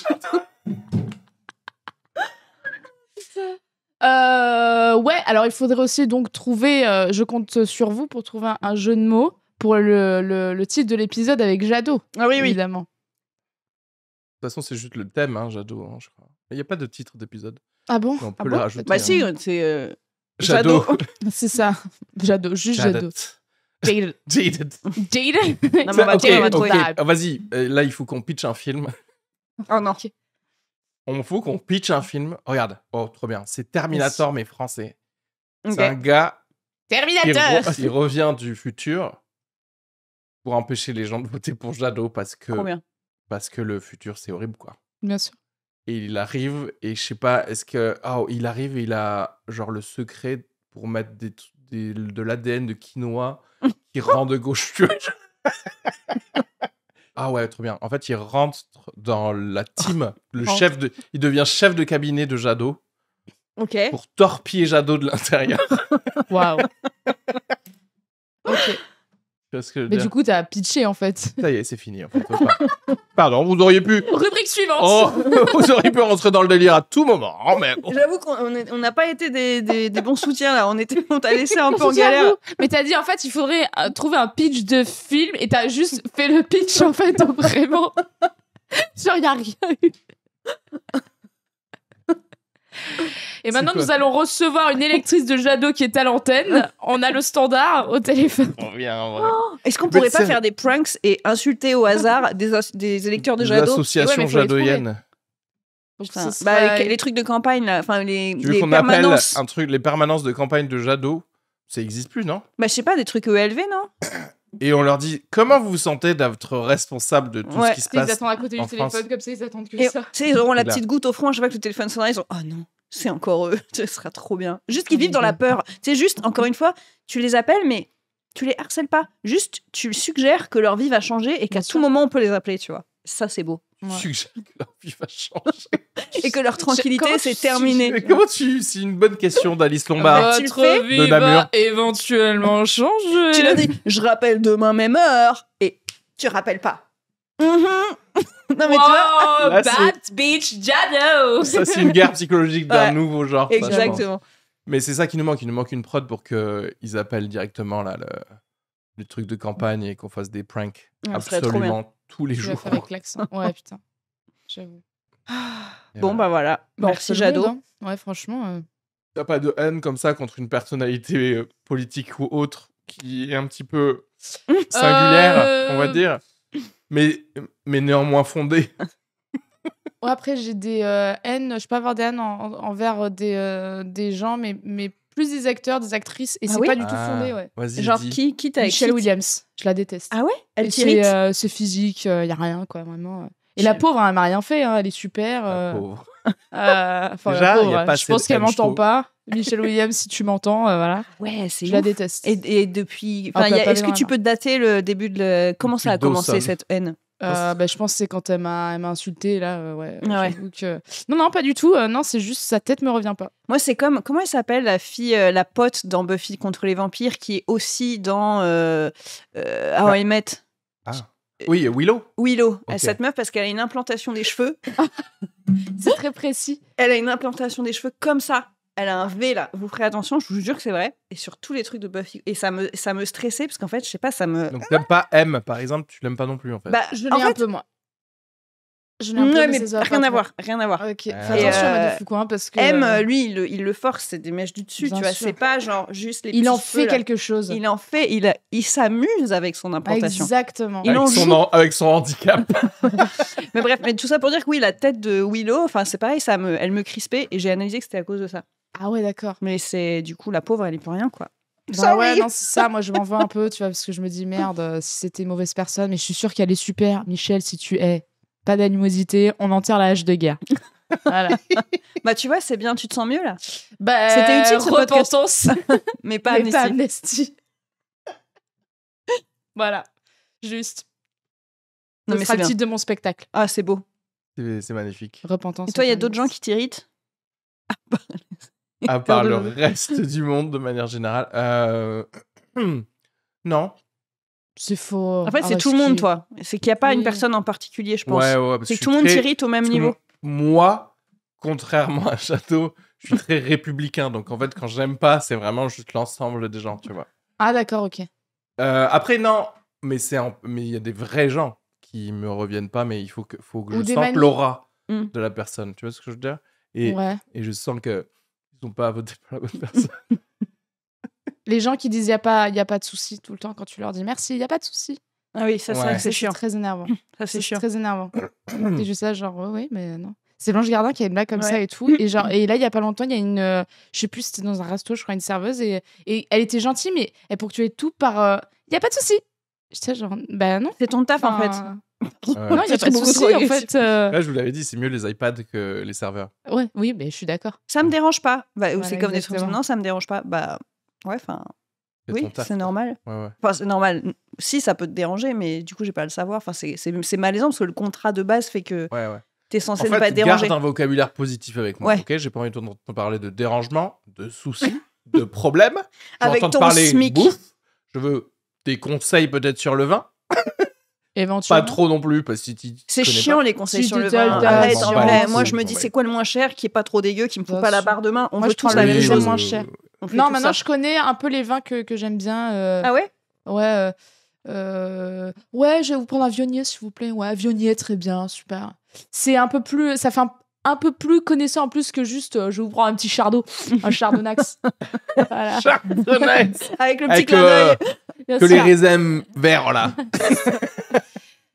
Euh, ouais, alors il faudrait aussi donc trouver, euh, je compte sur vous pour trouver un, jeu de mots pour le, titre de l'épisode avec Jado Ah oui, évidemment. Oui. De toute façon, c'est juste le thème, hein, Jadot, hein, je crois. Il n'y a pas de titre d'épisode. Ah bon On peut Bah si, c'est. c'est ça. Jado juste Jadot. Jaded. Jaded. Non, mais on va ah, Vas-y, euh, là, il faut qu'on pitch un film. Oh non on faut qu'on pitch un film. regarde, oh, trop bien. C'est Terminator, mais français. C'est un gars. Terminator qui, revient du futur pour empêcher les gens de voter pour Jadot parce que, parce que le futur, c'est horrible, quoi. Bien sûr. Et il arrive, et je sais pas, est-ce que. Oh, il arrive et il a genre le secret pour mettre des, de l'ADN de quinoa qui rend de gauche Ah ouais, trop bien. En fait, il rentre dans la team. le chef de... Il devient chef de cabinet de Jadot. Ok. Pour torpiller Jadot de l'intérieur. Waouh. ok que Mais du coup, t'as pitché en fait. Ça y est, c'est fini. En fait. Pardon, vous auriez pu. Rubrique suivante. Oh, vous auriez pu rentrer dans le délire à tout moment. Oh, J'avoue qu'on n'a pas été des, bons soutiens là. On était, on t'a laissé un peu en galère. Mais t'as dit en fait, il faudrait euh, trouver un pitch de film et t'as juste fait le pitch en fait, vraiment. Genre, y a rien eu. Et maintenant, nous allons recevoir une électrice de Jadot qui est à l'antenne. On a le standard au téléphone. Oh, est-ce qu'on pourrait pas faire des pranks et insulter au hasard des, électeurs de Jadot L'association ouais, bah, les, trucs de campagne, enfin les, les permanences. un truc, les permanences de campagne de Jadot, ça existe plus, non Bah je sais pas, des trucs ELV, non et on leur dit comment vous vous sentez d'être responsable de tout ce qui se passe. Ils attendent à côté du téléphone comme ça, ils attendent que ça. Tu sais, ils auront la petite goutte au front, je chaque fois que le téléphone sonne, ils sont oh non, c'est encore eux, ce sera trop bien. Juste qu'ils oh vivent dans la peur. Tu sais, juste, encore une fois, tu les appelles, mais tu les harcèles pas. Juste, tu suggères que leur vie va changer et qu'à tout moment, on peut les appeler, tu vois ça c'est beau. Je Suggère que leur vie va changer. Et que leur tranquillité c'est terminé. Mais comment tu c'est une bonne question d'Alice Lombard. Votre vie va éventuellement changer. Tu l'as dit. Je rappelle demain même heure et tu rappelles pas. Mm-hmm. Non mais tu vois, Bat Beach Jado. Ça c'est une guerre psychologique d'un nouveau genre. Exactement. mais c'est ça qui nous manque. Il nous manque une prod pour qu'ils appellent directement là le des trucs de campagne et qu'on fasse des pranks absolument tous les jours. Avec l'accent. Ouais, putain. J'avoue. bon, bah voilà. Bah, Merci, Jadot. Hein. Ouais, franchement. Euh. T'as pas de haine comme ça contre une personnalité euh, politique ou autre qui est un petit peu singulière, on va euh. dire, mais, mais néanmoins fondée. après, j'ai des haines, je peux avoir des haines envers des, gens, mais, mais plus des acteurs, des actrices, et ah c'est pas du tout ah, fondé. Ouais. Genre, qui, qui t'a Michelle Williams, je la déteste. Ah ouais Elle C'est euh, physique, il euh, y a rien, quoi, vraiment. Euh. Et la pauvre, hein, elle m'a rien fait, hein, elle est super. La pauvre. Déjà, a pas je pense qu'elle m'entend pas. Michelle Williams, si tu m'entends, voilà. Ah ouais, c'est. Je la déteste. Et, depuis. Est-ce que tu peux te dater le début de. Comment ça a commencé cette haine ah, euh, bah, je pense c'est quand elle m'a insulté là euh, ah non non pas du tout euh, non c'est juste sa tête me revient pas moi c'est comme comment elle s'appelle la fille la pote dans Buffy contre les vampires qui est aussi dans euh, How bah, Met ah. oui Willow Willow cette meuf parce qu'elle a une implantation des cheveux c'est très précis elle a une implantation des cheveux comme ça elle a un V là. Vous ferez attention, je vous jure que c'est vrai. Et sur tous les trucs de Buffy. Et ça me, ça me stressait parce qu'en fait, je sais pas, ça me. Donc t'aimes pas M par exemple, tu l'aimes pas non plus en fait. Bah, je l'aime un peu moins. Je un ouais, mais rien à voir, rien à voir. Ok. Fais attention, euh, Foucault, hein, parce que M, euh, lui, il le, force, c'est des mèches du dessus, tu vois. C'est pas genre juste les. Il en fait quelque chose. Il en fait, il, il s'amuse avec son implantation. Exactement. Il avec, son avec son handicap. mais bref, mais tout ça pour dire que oui, la tête de Willow, enfin c'est pareil, ça me, elle me crispait et j'ai analysé que c'était à cause de ça. Ah ouais, d'accord. Mais c'est du coup, la pauvre, elle est pour rien, quoi. Bah ouais, non, c'est ça. Moi, je m'en veux un peu, tu vois, parce que je me dis, merde, euh, si c'était mauvaise personne, mais je suis sûre qu'elle est super. Michel, si tu es, pas d'animosité, on enterre la hache de guerre. voilà. bah, tu vois, c'est bien, tu te sens mieux, là. Bah, c'était une petite repentance. mais pas mais voilà. Juste. Non, le titre de mon spectacle. Ah, c'est beau. C'est magnifique. Repentance. Et toi, il y a d'autres gens qui t'irritent ah, bah, à part le reste du monde de manière générale. Euh, non. C'est faux. En fait, c'est ah, tout bah, le monde, toi. C'est qu'il n'y a pas une personne en particulier, je pense. c'est que tout le monde s'irrite au même niveau. Moi, contrairement à Château, je suis très républicain. Donc, en fait, quand j'aime pas, c'est vraiment juste l'ensemble des gens, tu vois. Ah, d'accord, ok. Euh, après, non, mais c'est mais il y a des vrais gens qui me reviennent pas, mais il faut que, faut que je sente l'aura hmm. de la personne. Tu vois ce que je veux dire et, et je sens que pas voté pour la bonne personne. les gens qui disent il n'y a, pas, y a pas de souci tout le temps quand tu leur dis merci, il n'y a pas de souci. Ah oui, ça, que c'est chiant. très énervant. Ça, c'est très énervant. juste ça, genre, oui, mais non. C'est Blanche Gardin qui a une blague comme ça et tout. Et, genre, et là, il y a pas longtemps, il y a une. je euh, je sais plus, c'était dans un resto, je crois, une serveuse. Et, et elle était gentille, mais elle eh, ponctuait tout par. Il euh, n'y a pas de souci. sais genre, bah non. C'est ton taf, en fait. non, il y a de en fait. Euh. je vous l'avais dit, c'est mieux les iPads que les serveurs. ouais, oui, mais je suis d'accord. Ça me dérange pas. Bah, c'est comme des trucs non, ça me dérange pas. Bah ouais, enfin, oui, c'est normal. Ouais, ouais. Enfin, c'est normal. Si, ça peut te déranger, mais du coup, j'ai pas à le savoir. Enfin, c'est- malaisant parce que le contrat de base fait que ouais, ouais. t'es censé ne pas déranger. garde un vocabulaire positif avec moi. Ok, j'ai pas envie de te parler de dérangement, de soucis, de problèmes. Avec parler Je veux des conseils peut-être sur le vin. Pas trop non plus, parce que C'est chiant les conseils sur le vin. moi je me dis c'est quoi le moins cher qui est pas trop dégueu, qui me fout pas la barre de main. On moi, veut tous la même moins cher. Non, maintenant je connais un peu les vins que, j'aime bien. Euh, ah ouais Ouais. Euh, euh, ouais, je vais vous prendre un Vionier, s'il vous plaît. Ouais, Vionnier, très bien, super. C'est un peu plus. Ça fait un, peu plus connaissant en plus que juste je vous prends un petit Chardot, un chardonnax. voilà. Avec le petit clin d'œil que les raisins verts, là.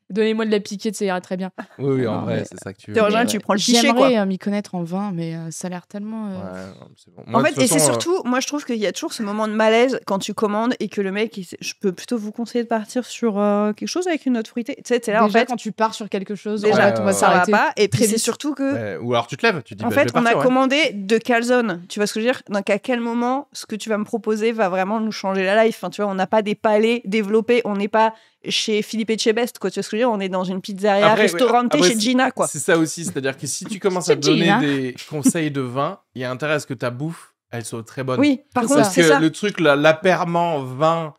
Donnez-moi de la piquette, ça ira ah, très bien. Oui, en vrai, c'est ça que tu veux. En tu prends le fichier. J'aimerais hein, m'y connaître en vain, mais euh, ça a l'air tellement. Euh, ouais, c'est bon. en fait, et c'est surtout, moi, je trouve qu'il y a toujours ce moment de malaise quand tu commandes et que le mec, je peux plutôt vous conseiller de partir sur euh, quelque chose avec une autre fruité. Tu sais, là, en fait. quand tu pars sur quelque chose, déjà, on va s'arrêter. va pas. Et puis, c'est surtout que. ou alors, tu te lèves, tu dis. En bah, fait, on a commandé de de calzone. Tu vois ce que je veux dire Donc, à quel moment ce que tu vas me proposer va vraiment nous changer la life enfin, Tu vois, on n'a pas des palais développés, on n'est pas chez Philippe Etchebest, quoi. Tu vois ce que On est dans une pizzeria restaurantée chez Gina, quoi. C'est ça aussi, c'est-à-dire que si tu commences à donner des conseils de vin, il y a intérêt à ce que ta bouffe, elle soit très bonne. Oui, par contre, Parce que ça. le truc, l'apperment vin,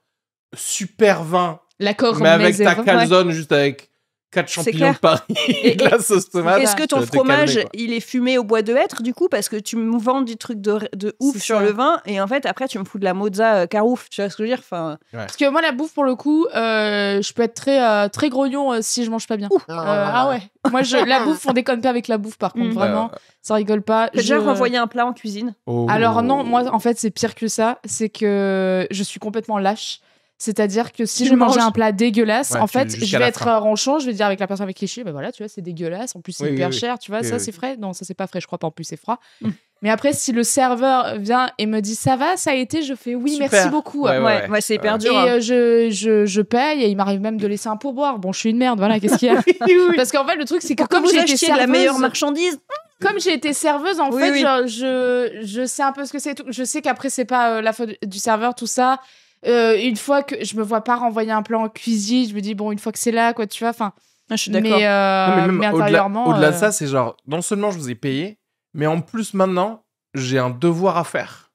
super vin, mais avec ta calzone, juste avec quatre champignons de Paris et, de la sauce tomate. Est-ce que ton fromage, il est fumé au bois de hêtre du coup Parce que tu me vends du truc de, ouf sur le vin et en fait, après, tu me fous de la mozza euh, carouf. Tu vois ce que je veux dire enfin... Parce que moi, la bouffe, pour le coup, euh, je peux être très, euh, très grognon si je mange pas bien. ah ouais Moi, je, la bouffe, on déconne pas avec la bouffe par contre, mmh. vraiment. Ça rigole pas. je déjà renvoyé un plat en cuisine oh. Alors non, moi, en fait, c'est pire que ça. C'est que je suis complètement lâche. C'est-à-dire que si je mangeais un plat dégueulasse, en fait, je vais être fin. je vais dire avec la personne avec qui je suis, ben voilà, tu vois, c'est dégueulasse, en plus c'est hyper cher, tu vois, ça c'est frais. Non, ça c'est pas frais, je crois pas, en plus c'est froid. Mm. Mais après, si le serveur vient et me dit ça va, ça a été, je fais oui, merci beaucoup. Ouais, ouais, c'est hyper dur. Et hein. euh, je, je, paye et il m'arrive même de laisser un pourboire. Bon, je suis une merde, voilà, qu'est-ce qu'il y a Parce qu'en fait, le truc, c'est que comme j'ai été la meilleure marchandise comme j'ai été serveuse, en fait, Je, sais un peu ce que c'est. Je sais qu'après, c'est pas euh, la faute du serveur, tout ça. Euh, une fois que je me vois pas renvoyer un plan en cuisine, je me dis bon, une fois que c'est là, quoi, tu vois, enfin. Ah, je suis Mais, euh, intérieurement. Au-delà de euh, ça, c'est genre, non seulement je vous ai payé, mais en plus maintenant, j'ai un devoir à faire.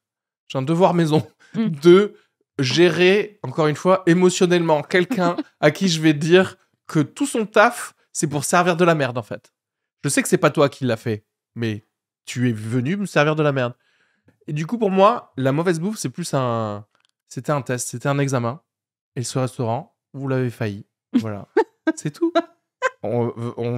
J'ai un devoir maison mm. de gérer, encore une fois, émotionnellement quelqu'un à qui je vais dire que tout son taf, c'est pour servir de la merde, en fait. Je sais que c'est pas toi qui l'as fait, mais tu es venu me servir de la merde. Et du coup, pour moi, la mauvaise bouffe, c'est plus un c'était un test, c'était un examen. Et ce restaurant, vous l'avez failli. Voilà. c'est tout. On,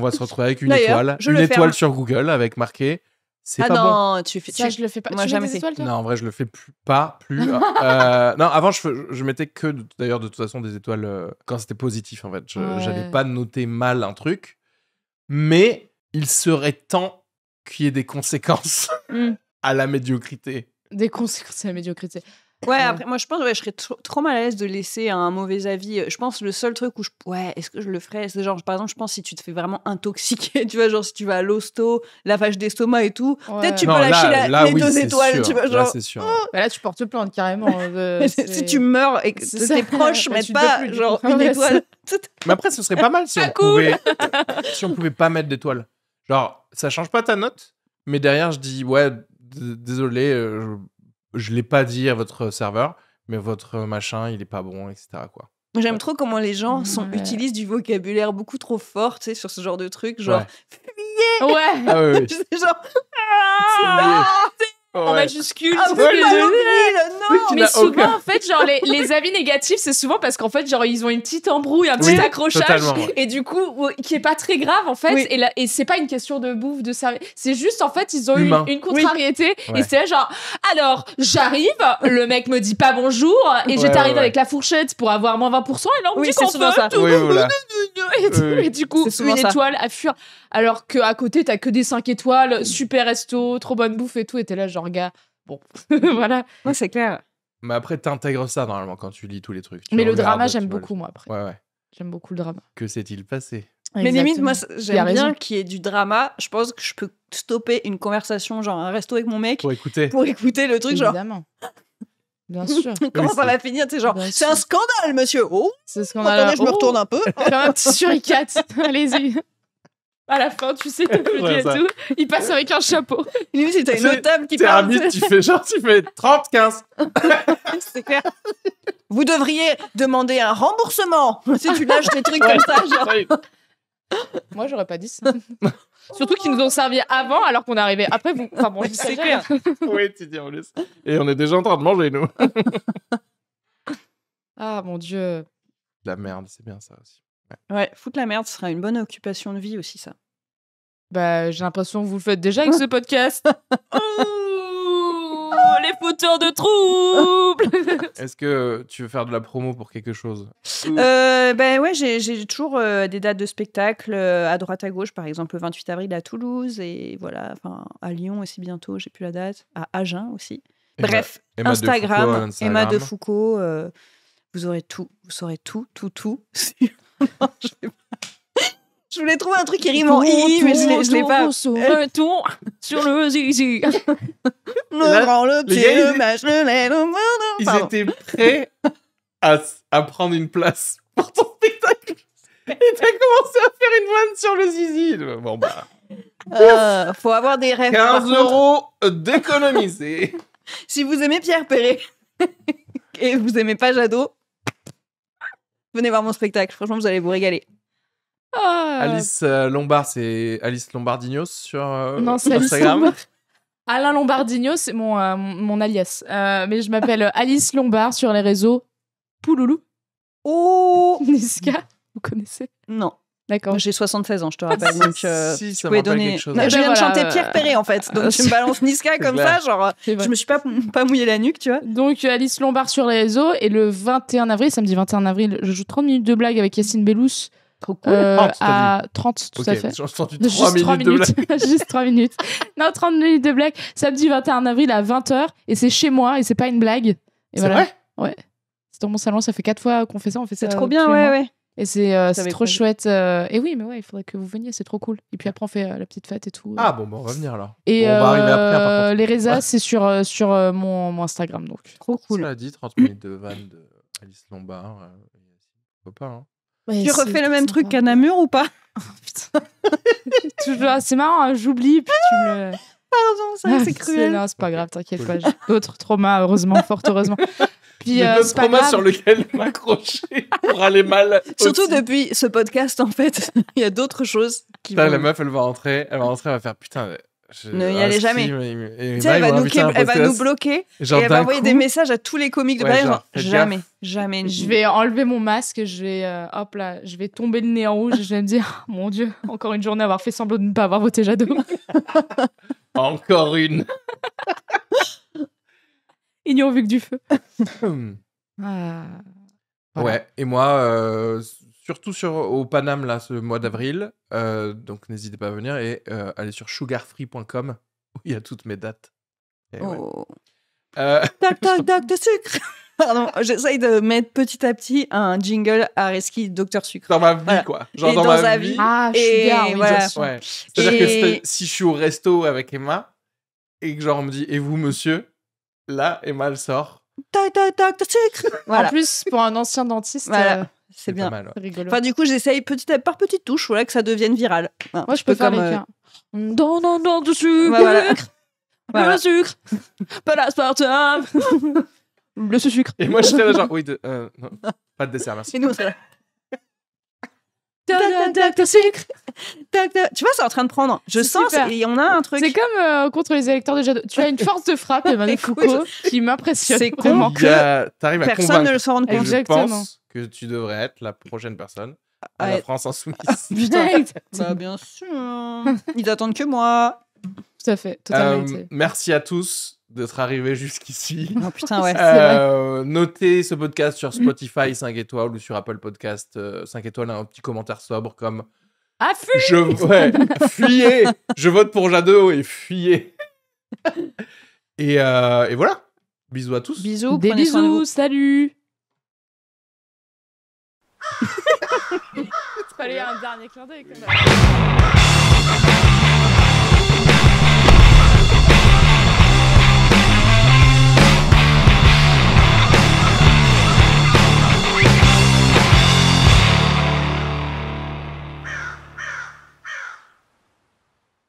va se retrouver avec une étoile. Une étoile hein. sur Google avec marqué c'est ah pas non, bon. tu fais ça, je le fais pas. Moi, jamais étoiles, Non, en vrai, je le fais plus, pas plus. Euh, non, avant, je, je mettais que d'ailleurs de toute façon des étoiles euh, quand c'était positif. En fait, j'avais n'avais pas noté mal un truc, mais il serait temps qu'il y ait des conséquences hmm. à la médiocrité. Des conséquences à la médiocrité. Ouais, après, moi, je pense que ouais, je serais trop, mal à l'aise de laisser un mauvais avis. Je pense le seul truc où je. Ouais, est-ce que je le ferais C'est genre, par exemple, je pense si tu te fais vraiment intoxiquer, tu vois, genre si tu vas à l'hosto, vache d'estomac et tout, peut-être tu peux lâcher les deux étoiles. Tu vois, genre, là, sûr. Oh bah, là, tu portes plainte carrément. Hein, si tu meurs et que tes proches mettent pas, genre, une étoile. Mais après, ce serait pas mal si, on, pouvait, si on pouvait pas mettre d'étoiles. Genre, ça change pas ta note, mais derrière, je dis, ouais, désolé, euh, je l'ai pas dit à votre serveur, mais votre machin, il est pas bon, etc. Quoi. J'aime trop comment les gens sont, utilisent du vocabulaire beaucoup trop fort, sur ce genre de truc, genre ouais. Ouais. Ah genre. Ah, en majuscule. Ah mais non Mais souvent, en fait, genre, les, avis négatifs, c'est souvent parce qu'en fait, genre, ils ont une petite embrouille, un petit accrochage, et du coup, qui est pas très grave, en fait, et, et c'est pas une question de bouffe, de service, c'est juste, en fait, ils ont eu une, contrariété, et c'est genre, alors, j'arrive, le mec me dit pas bonjour, et je t'arrive avec la fourchette pour avoir moins 20%, et là, on me dit qu'on tout. et, du coup, une étoile à fuir. Alors qu'à côté, t'as que des 5 étoiles, super resto, trop bonne bouffe et tout. Et t'es là, genre, gars, bon, voilà. Moi, c'est clair. Mais après, t'intègres ça normalement quand tu lis tous les trucs. mais le drama, j'aime beaucoup, moi, après. Ouais, ouais. J'aime beaucoup le drama. Que s'est-il passé mais limite, moi, j'aime bien qu'il y ait du drama. Je pense que je peux stopper une conversation, genre un resto avec mon mec. Pour écouter. Pour écouter le truc, Évidemment. Bien sûr. Comment oui, ça va finir C'est genre, c'est un scandale, monsieur. Oh, c'est scandale. Attendez, je me oh, retourne un peu. Comme un petit suricate. Allez-y. À la fin, tu sais, tout, ouais, et tout. Il passe avec un chapeau. il si t'as une table qui parle. T'es un mythe, tu fais genre, tu fais 30, 15. c'est clair. Vous devriez demander un remboursement si tu lâches des trucs comme ça. Genre. Moi, j'aurais pas dit ça. Surtout qu'ils nous ont servi avant alors qu'on est arrivé après. Vous... Enfin bon, c'est clair. oui, tu dis en plus. Et on est déjà en train de manger, nous. ah mon dieu. La merde, c'est bien ça aussi. Ouais. foutre la merde, ce sera une bonne occupation de vie aussi, ça. Bah, j'ai l'impression que vous le faites déjà avec ce podcast. Oh, les fauteurs de troubles. Est-ce que tu veux faire de la promo pour quelque chose euh, Ben ouais, j'ai toujours euh, des dates de spectacle euh, à droite à gauche, par exemple le 28 avril à Toulouse et voilà, à Lyon aussi bientôt, j'ai plus la date, à Agen aussi. Bref, Instagram, Emma de Foucault, vous aurez tout, vous saurez tout, tout, tout. Je voulais trouver un truc qui rime en i, mais je l'ai pas. Un tour euh. sur le zizi. Le le pied, le mâche, le lait, Ils étaient prêts à, prendre une place pour ton spectacle. Et t'as commencé à faire une vanne sur le zizi. Bon, bah. Euh, faut avoir des rêves. 15 euros d'économiser. si vous aimez Pierre Perret et vous aimez pas Jadot, venez voir mon spectacle. Franchement, vous allez vous régaler. Ah. Alice euh, Lombard, c'est Alice Lombardinos sur euh, non, Instagram. Alain Lombardignos, c'est euh, mon, mon alias. mais je m'appelle Alice Lombard sur les réseaux Pouloulou. Oh Niska, vous connaissez Non. D'accord. J'ai 76 ans, je te rappelle. donc, si, ça tu donner. Chose. Eh je ben viens de chanter Pierre Perret, en fait. Donc, tu me balances Niska comme ça, genre, je me suis pas, pas mouillé la nuque, tu vois. Donc, Alice Lombard sur les réseaux. Et le 21 avril, samedi 21 avril, je joue 30 minutes de blague avec Yacine Bellous Trop cool. Euh, 30, à 30, tout à fait. Juste 3 minutes. Juste 3 minutes. Non, 30 minutes de blague. Samedi 21 avril à 20h. Et c'est chez moi et c'est pas une blague. C'est voilà. Ouais. C'est dans mon salon. Ça fait 4 fois qu'on fait ça. On fait C'est trop euh, bien, ouais, ouais. Et c'est euh, trop chouette. Euh, et oui, mais ouais, il faudrait que vous veniez, c'est trop cool. Et puis après, on fait la petite fête et tout. Ah bon, on va venir là Et hein, les résas, c'est sur, sur mon, Instagram. donc Trop cool. Ça a dit 30 minutes de van de Alice Lombard. pas, hein tu refais le même truc qu'à Namur ou pas oh, c'est marrant, hein, j'oublie, puis tu me. Pardon, ça, c'est cruel. Non, c'est pas grave, t'inquiète pas. J'ai d'autres traumas, heureusement, fort heureusement. Puis, euh, le trauma sur lequel m'accrocher pour aller mal. Surtout depuis ce podcast, en fait, il y a d'autres choses qui. vont... la meuf, elle va rentrer, elle va rentrer, elle va faire putain. Ne y allez jamais. elle, va nous, bloquer. et elle va envoyer des messages à tous les comiques de Paris. jamais, jamais. Je vais enlever mon masque, je vais, euh, hop là, je vais tomber le nez en rouge et je vais me dire, oh, mon Dieu, encore une journée à avoir fait semblant de ne pas avoir voté Jadot. encore une. Ils n'y ont vu que du feu. Ah, ouais, et moi, euh, surtout sur, au Paname là, ce mois d'avril. Euh, donc n'hésitez pas à venir et euh, aller sur sugarfree.com où il y a toutes mes dates. Eh oh. Euh, de sucre. Pardon, j'essaye de mettre petit à petit un jingle à Reski Docteur Sucre. Dans ma vie, quoi. Genre dans, ma vie. Ah, sugar, et oui, ouais. C'est-à-dire que si je suis au resto avec Emma et que genre on me dit « Et vous, monsieur ?» Là, Emma, elle sort. Toc, toc, toc, de sucre En plus, pour un ancien dentiste... C'est bien. Mal, rigolo. Enfin, du coup, j'essaye petit à, par petites touches, voilà, que ça devienne viral. Moi, je, peux, faire comme, Non, non, non, du sucre. Bah, voilà. Voilà. Le sucre, pas l'aspartame, le sucre. Et moi j'étais là genre, oui, de, euh, non, pas de dessert, merci. Et nous, c'est là. sucre. Tu vois, c'est en train de prendre. Je sens et on a un truc. C'est comme euh, contre les électeurs de Tu as une force de frappe, Emmanuel Foucault, qui m'impressionne. C'est con que personne ne le se rende compte. Exactement. Je pense que tu devrais être la prochaine personne. À la France insoumise. Ah, bah, bien sûr. Ils attendent que moi. Tout à fait, euh, merci à tous d'être arrivés jusqu'ici. Oh, euh, notez ce podcast sur Spotify 5 étoiles ou sur Apple Podcast 5 euh, étoiles, un petit commentaire sobre comme ah, Je... fuyez Je vote pour Jadot et fuyez et, voilà. Bisous à tous. Bisous, des bisous, salut c'est pas lui un dernier clin d'œil